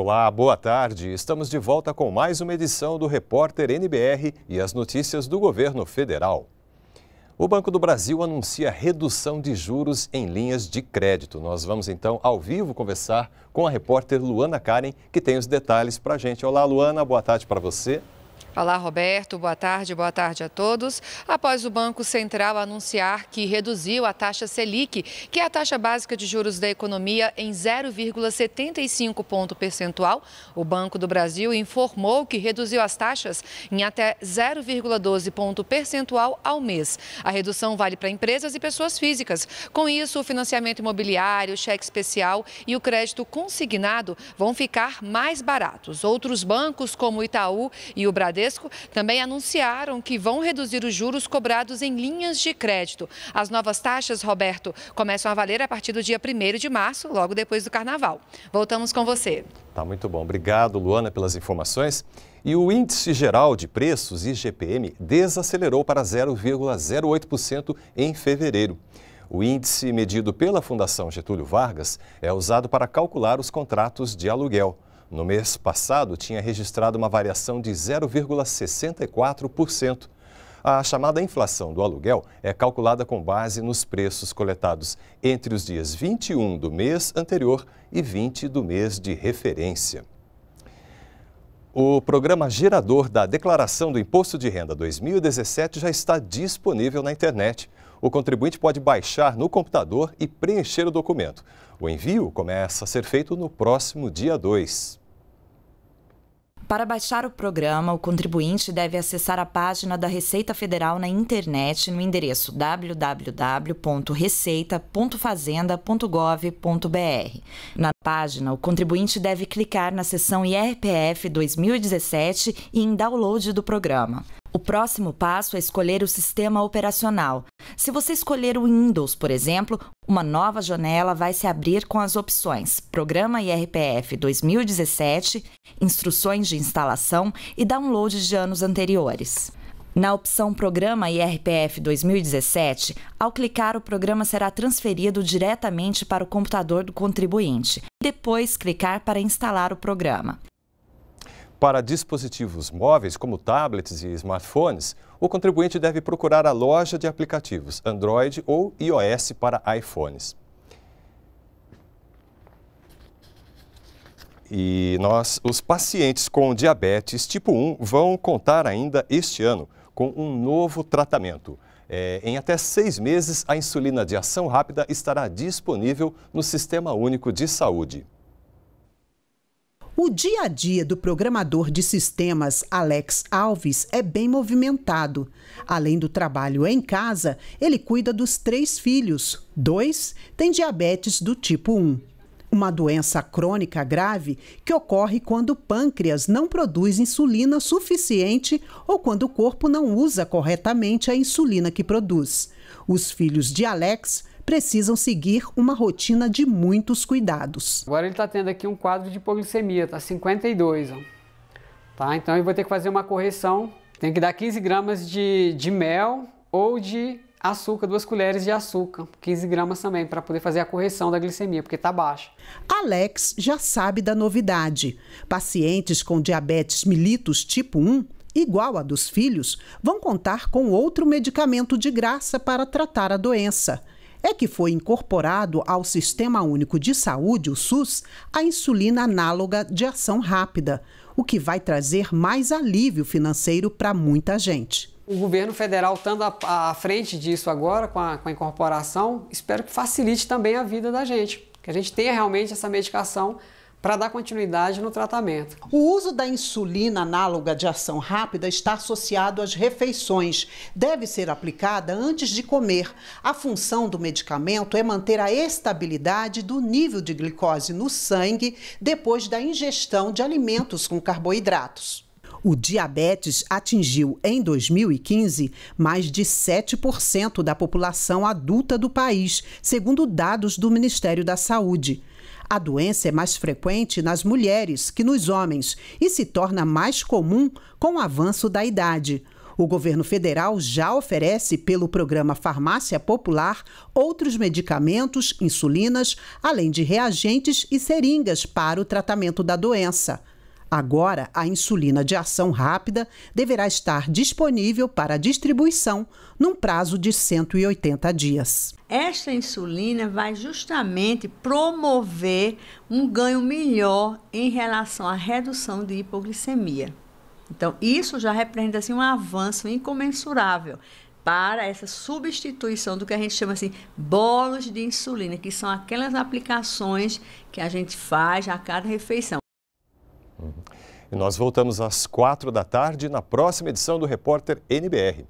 Olá, boa tarde. Estamos de volta com mais uma edição do Repórter NBR e as notícias do governo federal. O Banco do Brasil anuncia redução de juros em linhas de crédito. Nós vamos então ao vivo conversar com a repórter Luana Karen, que tem os detalhes para a gente. Olá, Luana, boa tarde para você. Olá, Roberto. Boa tarde, boa tarde a todos. Após o Banco Central anunciar que reduziu a taxa Selic, que é a taxa básica de juros da economia, em 0,75 ponto percentual, o Banco do Brasil informou que reduziu as taxas em até 0,12 ponto percentual ao mês. A redução vale para empresas e pessoas físicas. Com isso, o financiamento imobiliário, o cheque especial e o crédito consignado vão ficar mais baratos. Outros bancos, como o Itaú e o Bradesco, Bradesco também anunciaram que vão reduzir os juros cobrados em linhas de crédito. As novas taxas, Roberto, começam a valer a partir do dia 1 de março, logo depois do Carnaval. Voltamos com você. Tá muito bom. Obrigado, Luana, pelas informações. E o Índice Geral de Preços, IGPM, desacelerou para 0,08% em fevereiro. O índice medido pela Fundação Getúlio Vargas é usado para calcular os contratos de aluguel. No mês passado, tinha registrado uma variação de 0,64%. A chamada inflação do aluguel é calculada com base nos preços coletados entre os dias 21 do mês anterior e 20 do mês de referência. O programa gerador da Declaração do Imposto de Renda 2017 já está disponível na internet o contribuinte pode baixar no computador e preencher o documento. O envio começa a ser feito no próximo dia 2. Para baixar o programa, o contribuinte deve acessar a página da Receita Federal na internet no endereço www.receita.fazenda.gov.br. Na página, o contribuinte deve clicar na seção IRPF 2017 e em download do programa. O próximo passo é escolher o sistema operacional. Se você escolher o Windows, por exemplo, uma nova janela vai se abrir com as opções Programa IRPF 2017, Instruções de instalação e downloads de anos anteriores. Na opção Programa IRPF 2017, ao clicar, o programa será transferido diretamente para o computador do contribuinte. Depois, clicar para instalar o programa. Para dispositivos móveis, como tablets e smartphones, o contribuinte deve procurar a loja de aplicativos Android ou iOS para iPhones. E nós, os pacientes com diabetes tipo 1 vão contar ainda este ano com um novo tratamento. É, em até seis meses, a insulina de ação rápida estará disponível no Sistema Único de Saúde. O dia a dia do programador de sistemas Alex Alves é bem movimentado. Além do trabalho em casa, ele cuida dos três filhos. Dois têm diabetes do tipo 1 uma doença crônica grave que ocorre quando o pâncreas não produz insulina suficiente ou quando o corpo não usa corretamente a insulina que produz. Os filhos de Alex precisam seguir uma rotina de muitos cuidados. Agora ele está tendo aqui um quadro de hipoglicemia, está 52. Ó. Tá? Então eu vou ter que fazer uma correção. Tem que dar 15 gramas de, de mel ou de açúcar, duas colheres de açúcar, 15 gramas também, para poder fazer a correção da glicemia, porque está baixa. Alex já sabe da novidade. Pacientes com diabetes mellitus tipo 1, igual a dos filhos, vão contar com outro medicamento de graça para tratar a doença é que foi incorporado ao Sistema Único de Saúde, o SUS, a insulina análoga de ação rápida, o que vai trazer mais alívio financeiro para muita gente. O governo federal estando à frente disso agora, com a, com a incorporação, espero que facilite também a vida da gente, que a gente tenha realmente essa medicação para dar continuidade no tratamento. O uso da insulina análoga de ação rápida está associado às refeições. Deve ser aplicada antes de comer. A função do medicamento é manter a estabilidade do nível de glicose no sangue depois da ingestão de alimentos com carboidratos. O diabetes atingiu, em 2015, mais de 7% da população adulta do país, segundo dados do Ministério da Saúde. A doença é mais frequente nas mulheres que nos homens e se torna mais comum com o avanço da idade. O governo federal já oferece, pelo programa Farmácia Popular, outros medicamentos, insulinas, além de reagentes e seringas para o tratamento da doença. Agora, a insulina de ação rápida deverá estar disponível para distribuição num prazo de 180 dias. Esta insulina vai justamente promover um ganho melhor em relação à redução de hipoglicemia. Então, isso já representa assim, um avanço incomensurável para essa substituição do que a gente chama assim bolos de insulina, que são aquelas aplicações que a gente faz a cada refeição. E nós voltamos às quatro da tarde na próxima edição do Repórter NBR.